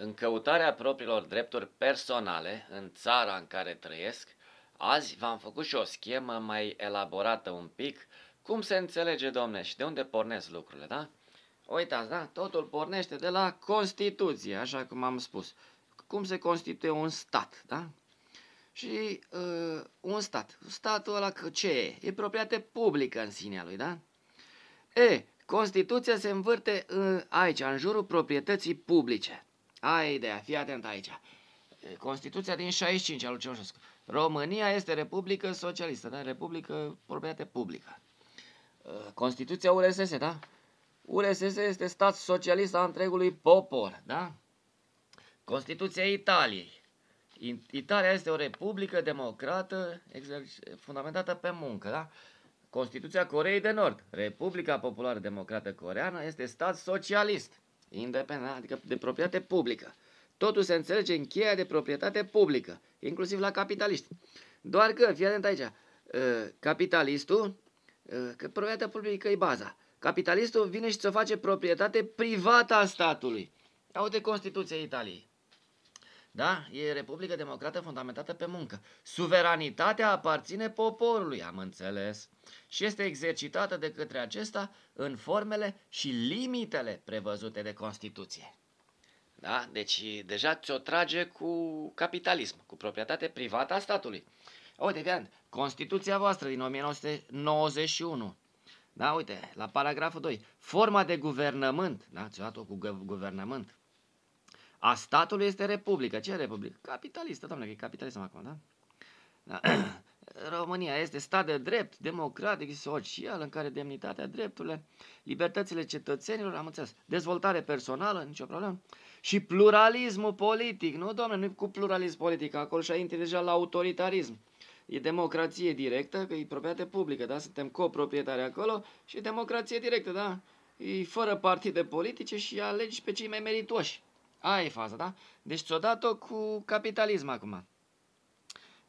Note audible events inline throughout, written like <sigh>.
În căutarea propriilor drepturi personale în țara în care trăiesc, azi v-am făcut și o schemă mai elaborată un pic, cum se înțelege, domne, și de unde pornesc lucrurile, da? Uitați, da, totul pornește de la Constituție, așa cum am spus. Cum se constituie un stat, da? Și uh, un stat. Statul ăla ce e? E proprietate publică în sinea lui, da? E, Constituția se învârte uh, aici, în jurul proprietății publice. Aidea, fii atent aici. Constituția din 65 al lui Ceaușescu. România este Republică Socialistă, da? Republică proprietate publică. Constituția URSS, da? URSS este stat socialist al întregului popor, da? Constituția Italiei. Italia este o republică democrată fundamentată pe muncă, da? Constituția Coreei de Nord. Republica Populară Democrată Coreană este stat socialist. Independent, adică de proprietate publică. Totul se înțelege în cheia de proprietate publică, inclusiv la capitaliști. Doar că, fii atent aici, ă, capitalistul, ă, că proprietatea publică e baza. Capitalistul vine și ți-o face proprietate privată a statului. Uite Constituția Italiei. Da? E Republică Democrată fundamentată pe muncă. Suveranitatea aparține poporului, am înțeles, și este exercitată de către acesta în formele și limitele prevăzute de Constituție. Da? Deci deja ți-o trage cu capitalism, cu proprietate privată a statului. Uite, Vian, Constituția voastră din 1991, da, uite, la paragraful 2, forma de guvernământ, da, ți-o dat-o cu guvernământ, a statului este republică. Ce republică? Capitalistă, doamne, că e capitalism acum, da? da. <clears throat> România este stat de drept, democratic și social, în care demnitatea, drepturile, libertățile cetățenilor, am înțeles, dezvoltare personală, nicio problemă, și pluralismul politic. Nu, doamne, nu cu pluralism politic, acolo și-a intrat deja la autoritarism. E democrație directă, că e proprietate publică, da? Suntem coproprietari acolo și democrație directă, da? E fără partide politice și alegi pe cei mai meritoși. Aia e faza, da? Deci ți-o dat-o cu capitalism acum.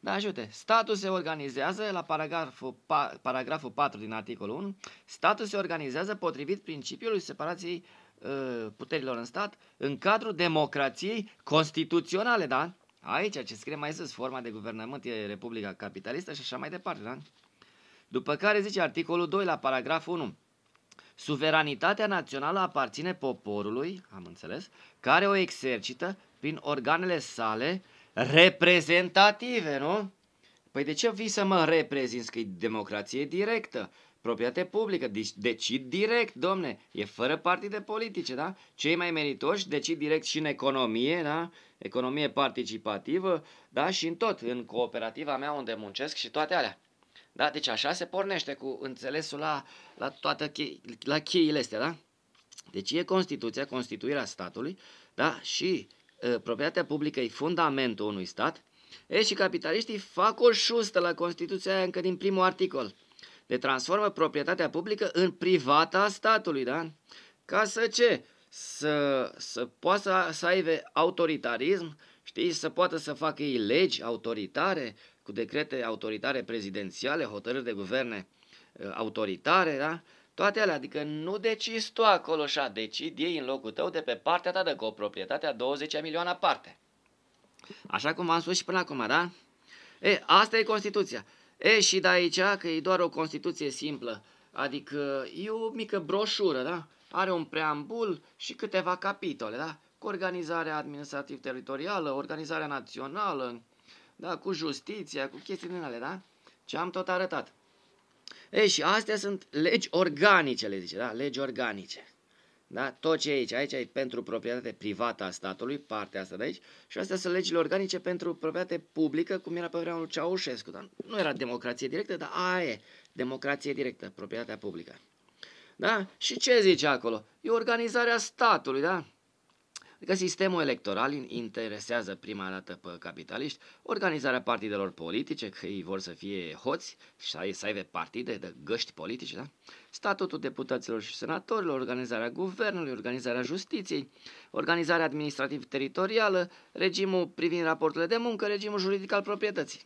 Da, ajute. Statul se organizează, la paragraful, pa, paragraful 4 din articolul 1, statul se organizează potrivit principiului separației uh, puterilor în stat în cadrul democrației constituționale, da? Aici, ce scrie mai sus, forma de guvernământ e Republica Capitalistă și așa mai departe, da? După care zice articolul 2 la paragraful 1. Suveranitatea națională aparține poporului, am înțeles, care o exercită prin organele sale reprezentative, nu? Păi de ce vii să mă reprezinți că e democrație directă? proprietate publică, deci decid direct, domne, e fără partide politice, da? Cei mai meritoși decid direct și în economie, da? Economie participativă, da? Și în tot, în cooperativa mea unde muncesc și toate alea. Da? Deci așa se pornește cu înțelesul la, la toate chei, la cheile astea, da? Deci e Constituția, constituirea statului, da? Și e, ă, proprietatea publică e fundamentul unui stat. E, și capitaliștii fac o șustă la Constituția aia încă din primul articol. Le transformă proprietatea publică în privata a statului, da? Ca să ce? Să, să poată să, să aibă autoritarism, știi, să poată să facă ei legi autoritare, cu decrete autoritare prezidențiale, hotărâri de guverne uh, autoritare, da? Toate alea, adică nu decizi tu acolo a decid ei în locul tău de pe partea ta de co-proprietate a 20 milioane aparte, Așa cum am spus și până acum, da? E, asta e Constituția. E, și de aici, că e doar o Constituție simplă, adică e o mică broșură, da? Are un preambul și câteva capitole, da? Cu organizarea administrativ-teritorială, organizarea națională, da, cu justiția, cu chestii din alea, da? Ce am tot arătat. Ei, și astea sunt legi organice, le zice, da? Legi organice. Da? Tot ce e aici, aici e pentru proprietate privată a statului, partea asta de aici, și astea sunt legile organice pentru proprietate publică, cum era pe vremea lui Ceaușescu. Dar nu era democrație directă, dar aia e, democrație directă, proprietatea publică. Da? Și ce zice acolo? E organizarea statului, da? Adică sistemul electoral interesează prima dată pe capitaliști, organizarea partidelor politice, că ei vor să fie hoți și să aibă partide de găști politice, da? statutul deputaților și senatorilor, organizarea guvernului, organizarea justiției, organizarea administrativ-teritorială, regimul privind raporturile de muncă, regimul juridic al proprietății.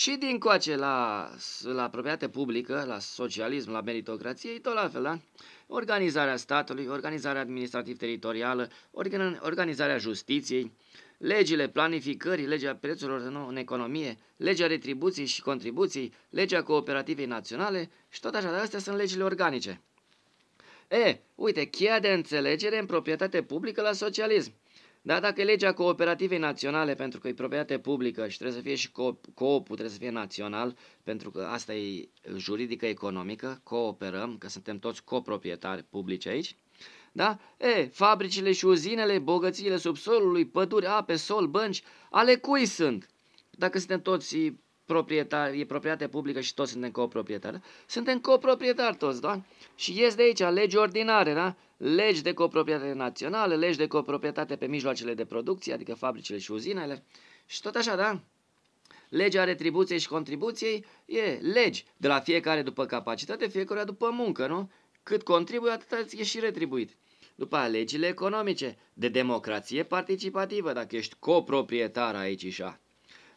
Și din coace la, la proprietate publică, la socialism, la meritocrație, tot la fel, da? Organizarea statului, organizarea administrativ-teritorială, organizarea justiției, legile planificării, legea prețurilor nu, în economie, legea retribuției și contribuției, legea cooperativei naționale și tot așa, dar astea sunt legile organice. E, uite, cheia de înțelegere în proprietate publică la socialism. Dar dacă legea cooperativei naționale, pentru că e proprietate publică și trebuie să fie și coopul trebuie să fie național, pentru că asta e juridică economică, cooperăm, că suntem toți coproprietari publici aici, da? E, fabricile și uzinele, bogățiile subsolului, păduri, ape, sol, bănci, ale cui sunt? Dacă suntem toți proprietari, e proprietate publică și toți suntem coproprietari, suntem coproprietari toți, da? Și ies de aici lege ordinare, da? legi de coproprietate națională, legi de coproprietate pe mijloacele de producție, adică fabricile și uzinele și tot așa, da? Legea retribuției și contribuției e legi de la fiecare după capacitate, fiecare după muncă, nu? Cât contribuie, atât e și retribuit. După aia, legile economice, de democrație participativă, dacă ești coproprietar aici și așa.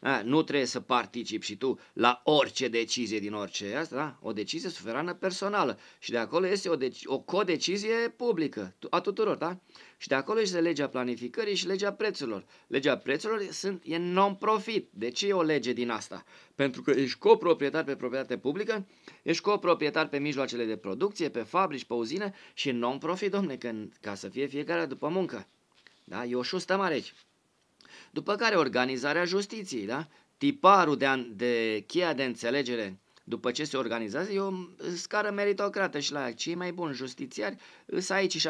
A, nu trebuie să participi și tu la orice decizie din orice asta, da? O decizie suverană personală. Și de acolo este o, deci- o codecizie publică a tuturor, da? Și de acolo este legea planificării și legea prețurilor. Legea prețurilor sunt, e non-profit. De ce e o lege din asta? Pentru că ești coproprietar pe proprietate publică, ești coproprietar pe mijloacele de producție, pe fabrici, pe uzine și non-profit, domne, ca să fie fiecare după muncă. Da? E o șustă mare aici. După care organizarea justiției, da? Tiparul de, de cheia de înțelegere după ce se organizează, e o scară meritocrată și la cei mai buni justițiari sunt aici și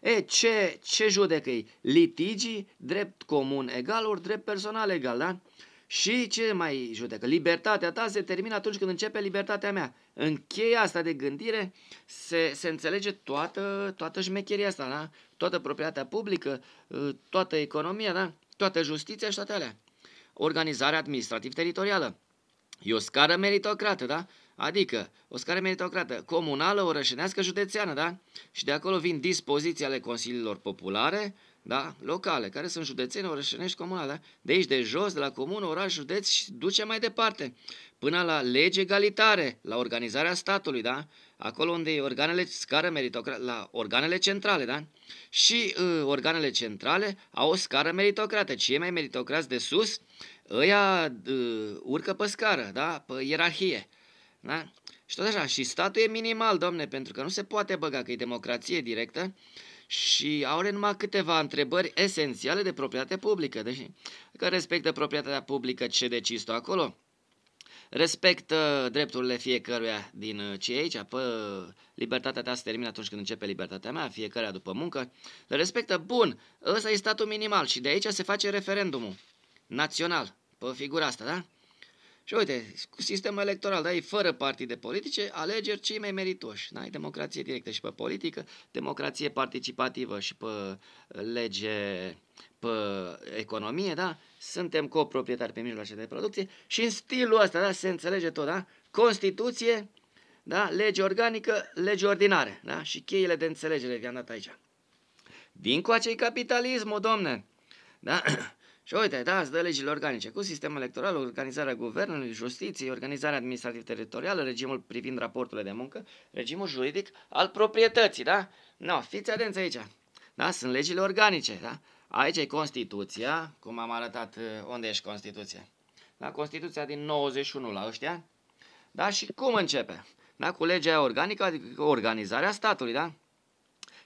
E, ce, ce judecă -i? Litigii, drept comun egal, ori drept personal egal, da? Și ce mai judecă? Libertatea ta se termină atunci când începe libertatea mea. În cheia asta de gândire se, se înțelege toată, toată șmecheria asta, da? Toată proprietatea publică, toată economia, da? toată justiția și toate alea. Organizarea administrativ-teritorială. E o scară meritocrată, da? Adică, o scară meritocrată, comunală, orășenească, județeană, da? Și de acolo vin dispoziții ale consiliilor populare, da? locale, care sunt județene, orășenești, comunale. Da? De aici, de jos, de la comună, oraș, județ și duce mai departe, până la lege egalitare, la organizarea statului, da? acolo unde e organele, scară meritocrată, la organele centrale, da? Și uh, organele centrale au o scară meritocrată. e mai meritocrat de sus, ăia uh, urcă pe scară, da? Pe ierarhie, da? Și tot așa, și statul e minimal, domne, pentru că nu se poate băga că e democrație directă și au renumai câteva întrebări esențiale de proprietate publică, deci că respectă proprietatea publică ce decis tu acolo, respectă drepturile fiecăruia din uh, cei aici, pă, libertatea ta se termină atunci când începe libertatea mea, fiecare după muncă, le respectă, bun, ăsta e statul minimal și de aici se face referendumul național, pe figura asta, da? Și uite, cu sistemul electoral, da, e fără partide politice, alegeri cei mai meritoși. Da? E democrație directă și pe politică, democrație participativă și pe uh, lege, pe economie, da? Suntem coproprietari pe mijloace de producție și în stilul ăsta, da, se înțelege tot, da? Constituție, da? Lege organică, lege ordinare, da? Și cheile de înțelegere vi-am dat aici. Din cu acei capitalismul, domne, da? Și uite, da, îți dă legile organice cu sistemul electoral, organizarea guvernului, justiției, organizarea administrativ-teritorială, regimul privind raporturile de muncă, regimul juridic al proprietății, da? No, fiți atenți aici. Da? Sunt legile organice, da? Aici e Constituția, cum am arătat uh, unde ești Constituția. Da? Constituția din 91 la ăștia. Da? Și cum începe? Da? Cu legea organică, adică organizarea statului, da?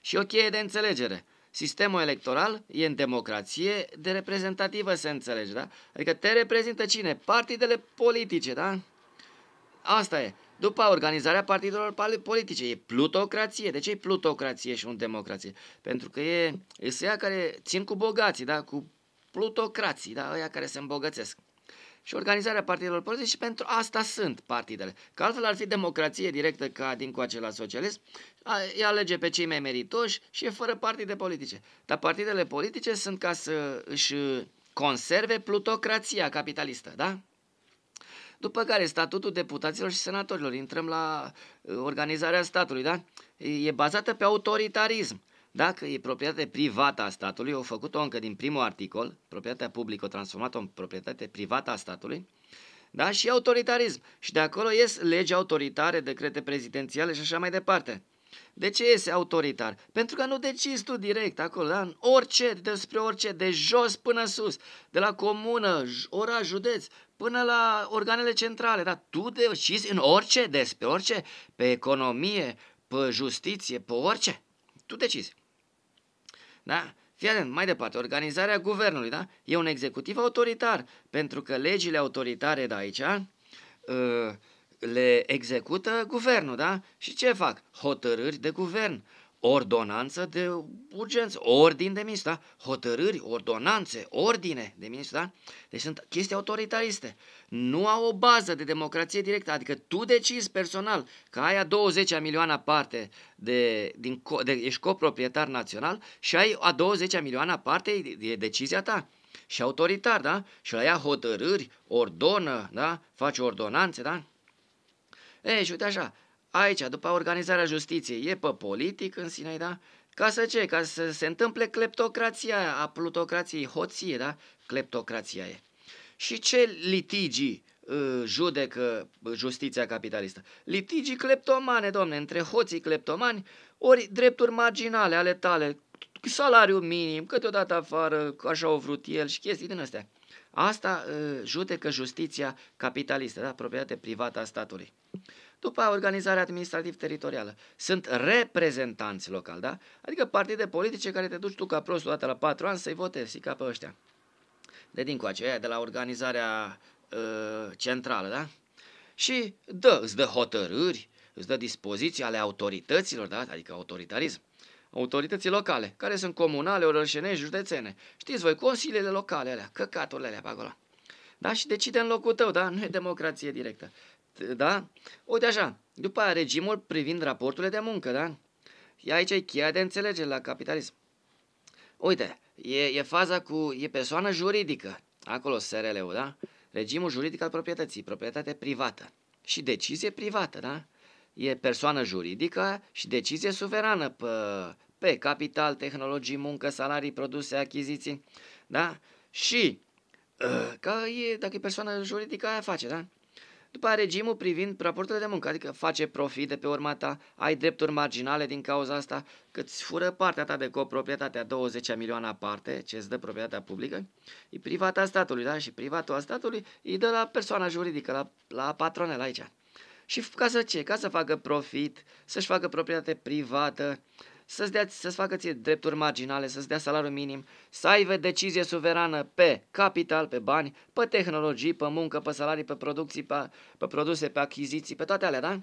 Și o cheie de înțelegere. Sistemul electoral e în democrație de reprezentativă, să înțelegi, da? Adică te reprezintă cine? Partidele politice, da? Asta e. După organizarea partidelor politice, e plutocrație. De ce e plutocrație și un democrație? Pentru că e, e ăia care țin cu bogații, da? Cu plutocrații, da? Aia care se îmbogățesc și organizarea partidelor politice și pentru asta sunt partidele. Că altfel ar fi democrație directă ca din coace la socialism, e alege pe cei mai meritoși și e fără partide politice. Dar partidele politice sunt ca să își conserve plutocrația capitalistă, da? După care statutul deputaților și senatorilor, intrăm la uh, organizarea statului, da? E bazată pe autoritarism. Dacă e proprietate privată a statului, au făcut-o încă din primul articol, proprietatea publică transformată în proprietate privată a statului, da? și autoritarism. Și de acolo ies legi autoritare, decrete prezidențiale și așa mai departe. De ce iese autoritar? Pentru că nu decizi tu direct acolo, da? În orice, despre orice, de jos până sus, de la comună, oraș, județ, până la organele centrale, da? Tu decizi în orice, despre orice, pe economie, pe justiție, pe orice. Tu decizi. Da? Fii atent, mai departe, organizarea guvernului, da? E un executiv autoritar, pentru că legile autoritare de aici uh, le execută guvernul, da? Și ce fac? Hotărâri de guvern ordonanță de urgență, ordin de ministru, da? hotărâri, ordonanțe, ordine de ministru, da? Deci sunt chestii autoritariste. Nu au o bază de democrație directă, adică tu decizi personal că ai a 20-a milioane parte de, din, de, ești coproprietar național și ai a 20-a milioane parte e decizia ta și autoritar, da? Și la ea hotărâri, ordonă, da? Face ordonanțe, da? Ei, și uite așa, aici, după organizarea justiției, e pe politic în sine, da? Ca să ce? Ca să se întâmple cleptocrația a plutocrației, hoție, da? Cleptocrația e. Și ce litigii uh, judecă uh, justiția capitalistă. Litigii cleptomane, domne, între hoții cleptomani, ori drepturi marginale ale tale, salariu minim, câteodată afară, așa o vrut el și chestii din astea. Asta uh, judecă justiția capitalistă, da? proprietate privată a statului. După organizarea administrativ-teritorială. Sunt reprezentanți locali, da? Adică partide politice care te duci tu ca prost odată la patru ani să-i votezi, ca pe ăștia. De dincoace, aia de la organizarea uh, centrală, da? Și dă, îți dă hotărâri, îți dă dispoziții ale autorităților, da? Adică autoritarism autorității locale, care sunt comunale, orășenești, județene. Știți voi, consiliile locale alea, căcaturile alea pe acolo. Da? Și decide în locul tău, da? Nu e democrație directă da? Uite așa, după aia regimul privind raporturile de muncă, da? Aici e cheia de înțelegere la capitalism. Uite, e, e faza cu, e persoană juridică, acolo SRL-ul, da? Regimul juridic al proprietății, proprietate privată și decizie privată, da? E persoană juridică și decizie suverană pe, pe capital, tehnologii, muncă, salarii, produse, achiziții, da? Și, că e, dacă e persoană juridică, aia face, da? După regimul privind raportele de muncă, adică face profit de pe urma ta, ai drepturi marginale din cauza asta, că îți fură partea ta de coproprietatea 20 milioane aparte, ce îți dă proprietatea publică, e privata statului, da? Și privatul a statului îi dă la persoana juridică, la, la patronel aici. Și ca să ce? Ca să facă profit, să-și facă proprietate privată, să-ți, dea, să-ți facă ție drepturi marginale, să-ți dea salariu minim, să aibă decizie suverană pe capital, pe bani, pe tehnologii, pe muncă, pe salarii, pe producții, pe, pe produse, pe achiziții, pe toate alea, da?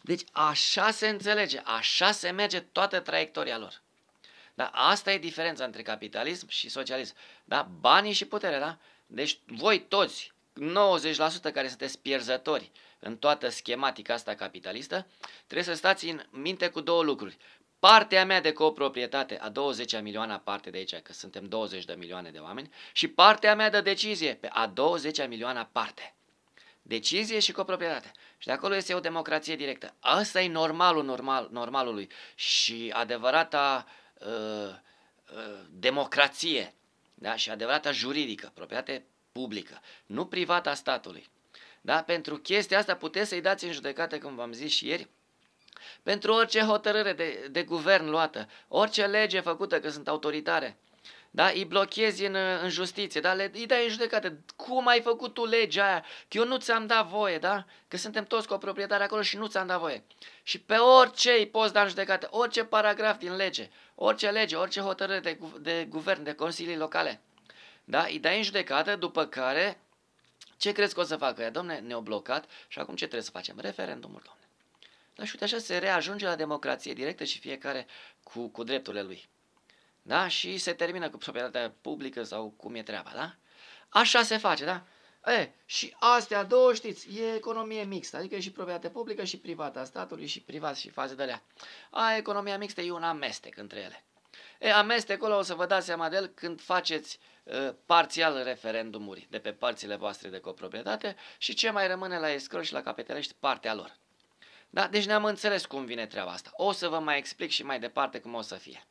Deci așa se înțelege, așa se merge toată traiectoria lor. Da, asta e diferența între capitalism și socialism. Da, banii și puterea, da? Deci voi toți, 90% care sunteți pierzători în toată schematica asta capitalistă, trebuie să stați în minte cu două lucruri partea mea de coproprietate a 20 milioane parte de aici, că suntem 20 de milioane de oameni, și partea mea de decizie pe a 20 milioane parte. Decizie și coproprietate. Și de acolo este o democrație directă. Asta e normalul normal, normalului și adevărata uh, uh, democrație da? și adevărata juridică, proprietate publică, nu privata statului. Da? Pentru chestia asta puteți să-i dați în judecată, cum v-am zis și ieri, pentru orice hotărâre de, de guvern luată, orice lege făcută, că sunt autoritare, da? Îi blochezi în, în justiție, da? Le, îi dai în judecată. Cum ai făcut tu legea aia? Că eu nu ți-am dat voie, da? Că suntem toți proprietare acolo și nu ți-am dat voie. Și pe orice îi poți da în judecată, orice paragraf din lege, orice lege, orice hotărâre de, de guvern, de consilii locale, da? Îi dai în judecată, după care, ce crezi că o să facă? Domne, ne-au blocat și acum ce trebuie să facem? Referendumul, domne. Dar și uite așa se reajunge la democrație directă și fiecare cu, cu drepturile lui. Da? Și se termină cu proprietatea publică sau cum e treaba, da? Așa se face, da? E, și astea două, știți, e economie mixtă, adică și proprietate publică și privată a statului și privat și faze de alea. A, economia mixtă e un amestec între ele. E, amestecul ăla o să vă dați seama de el când faceți uh, parțial referendumuri de pe părțile voastre de coproprietate și ce mai rămâne la escrow și la capitalești partea lor. Da? Deci ne-am înțeles cum vine treaba asta. O să vă mai explic și mai departe cum o să fie.